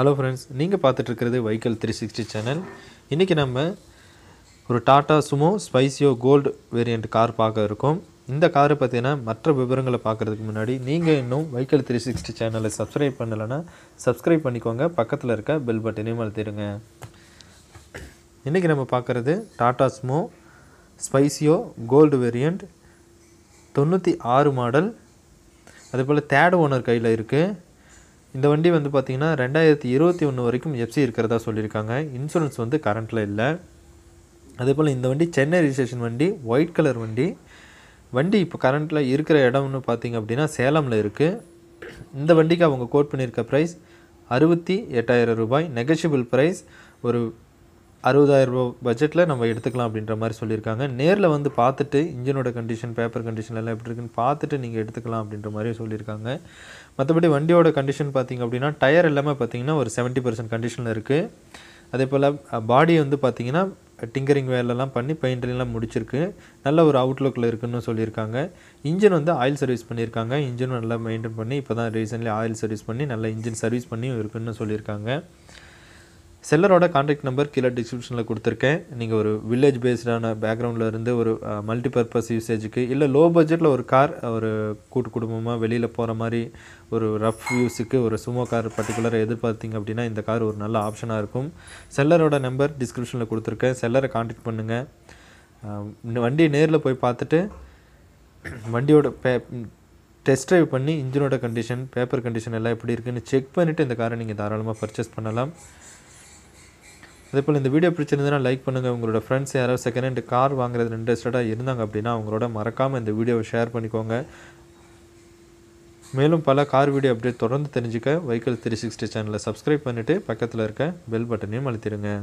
hello friends நீங்கள் பார்த்துட்ருக்கிறது Vaikal three sixty channel இன்றைக்கி நம்ம ஒரு Tata Sumo Spacio gold variant car பார்க்க இருக்கோம் இந்த காரை பார்த்தீங்கன்னா மற்ற விவரங்களை பார்க்குறதுக்கு முன்னாடி நீங்கள் இன்னும் வைக்கல் த்ரீ சிக்ஸ்டி சேனலை சப்ஸ்கிரைப் பண்ணலைன்னா சப்ஸ்கிரைப் பண்ணிக்கோங்க பக்கத்தில் இருக்க பெல் பட்டனையும் அழுத்திடுங்க இன்றைக்கி நம்ம பார்க்குறது Tata Sumo Spacio gold variant தொண்ணூற்றி ஆறு மாடல் அதே போல் தேர்ட் ஓனர் கையில் இருக்குது இந்த வண்டி வந்து பார்த்திங்கன்னா ரெண்டாயிரத்தி இருபத்தி ஒன்று வரைக்கும் எஃப்சி இருக்கிறதா சொல்லியிருக்காங்க இன்சூரன்ஸ் வந்து கரண்ட்டில் இல்லை அதே போல் இந்த வண்டி சென்னை ரிஜிஸ்ட்ரேஷன் வண்டி ஒயிட் கலர் வண்டி வண்டி இப்போ கரண்ட்டில் இருக்கிற இடம்னு பார்த்திங்க அப்படின்னா சேலமில் இருக்குது இந்த வண்டிக்கு அவங்க கோட் பண்ணியிருக்க ப்ரைஸ் அறுபத்தி எட்டாயிரம் ரூபாய் நெகஷியபிள் ப்ரைஸ் ஒரு அறுபதாயிரம் ரூபா பட்ஜெட்டில் நம்ம எடுத்துக்கலாம் அப்படின்ற மாதிரி சொல்லியிருக்காங்க நேரில் வந்து பார்த்துட்டு இன்ஜினோட கண்டிஷன் பேப்பர் கண்டிஷன் எல்லாம் எப்படி இருக்குன்னு பார்த்துட்டு நீங்கள் எடுத்துக்கலாம் அப்படின்ற மாதிரி சொல்லியிருக்காங்க மற்றபடி வண்டியோட கண்டிஷன் பார்த்திங்க அப்படின்னா டயர் எல்லாமே பார்த்திங்கன்னா ஒரு செவன்ட்டி பர்சன்ட் கண்டிஷனில் இருக்குது அதே போல் பாடி வந்து பார்த்திங்கன்னா டிங்கரிங் வேலைலாம் பண்ணி பெயிண்டிங்லாம் முடிச்சிருக்கு நல்ல ஒரு அவுட்லுக்கில் இருக்குன்னு சொல்லியிருக்காங்க இன்ஜின் வந்து ஆயில் சர்வீஸ் பண்ணியிருக்காங்க இன்ஜினும் நல்லா மெயின்டைன் பண்ணி இப்போ தான் ரீசெண்ட்லி ஆயில் சர்வீஸ் பண்ணி நல்லா இன்ஜின் சர்வீஸ் பண்ணியும் இருக்குன்னு சொல்லியிருக்காங்க செல்லரோட கான்டாக்ட் நம்பர் கீழே டிஸ்கிரிப்ஷனில் கொடுத்துருக்கேன் நீங்கள் ஒரு வில்லேஜ் பேஸ்டான பேக்ரவுண்டில் இருந்து ஒரு மல்டிபர்பஸ் யூசேஜுக்கு இல்லை லோ பட்ஜெட்டில் ஒரு கார் ஒரு கூட்டு குடும்பமாக வெளியில் போகிற மாதிரி ஒரு ரஃப் யூஸுக்கு ஒரு சுமோ கார் பர்டிகுலராக எதிர்பார்த்திங்க அப்படின்னா இந்த கார் ஒரு நல்ல ஆப்ஷனாக இருக்கும் செல்லரோட நம்பர் டிஸ்கிரிப்ஷனில் கொடுத்துருக்கேன் செல்லரை காண்டக்ட் பண்ணுங்கள் வண்டியை நேரில் போய் பார்த்துட்டு வண்டியோட பே டெஸ்ட் ட்ரைவ் பண்ணி இன்ஜினோட கண்டிஷன் பேப்பர் கண்டிஷன் எல்லாம் எப்படி இருக்குதுன்னு செக் பண்ணிவிட்டு இந்த காரை நீங்கள் தாராளமாக பர்ச்சேஸ் பண்ணலாம் அதே போல் இந்த வீடியோ பிடிச்சிருந்ததுன்னா லைக் பண்ணுங்கள் உங்களோட ஃப்ரெண்ட்ஸ் யாராவது செகண்ட் ஹேண்ட் கார் வாங்குறது இன்ட்ரெஸ்டடாக இருந்தாங்க அப்படின்னா அவங்களோட மறக்காமல் இந்த வீடியோவை ஷேர் பண்ணிக்கோங்க மேலும் பல கார் வீடியோ அப்படியே தொடர்ந்து தெரிஞ்சுக்க வைக்கல் த்ரீ சிக்ஸ்டி சேனலை சப்ஸ்கிரைப் பண்ணிவிட்டு பக்கத்தில் இருக்க பெல் பட்டனையும் அழுத்திடுங்க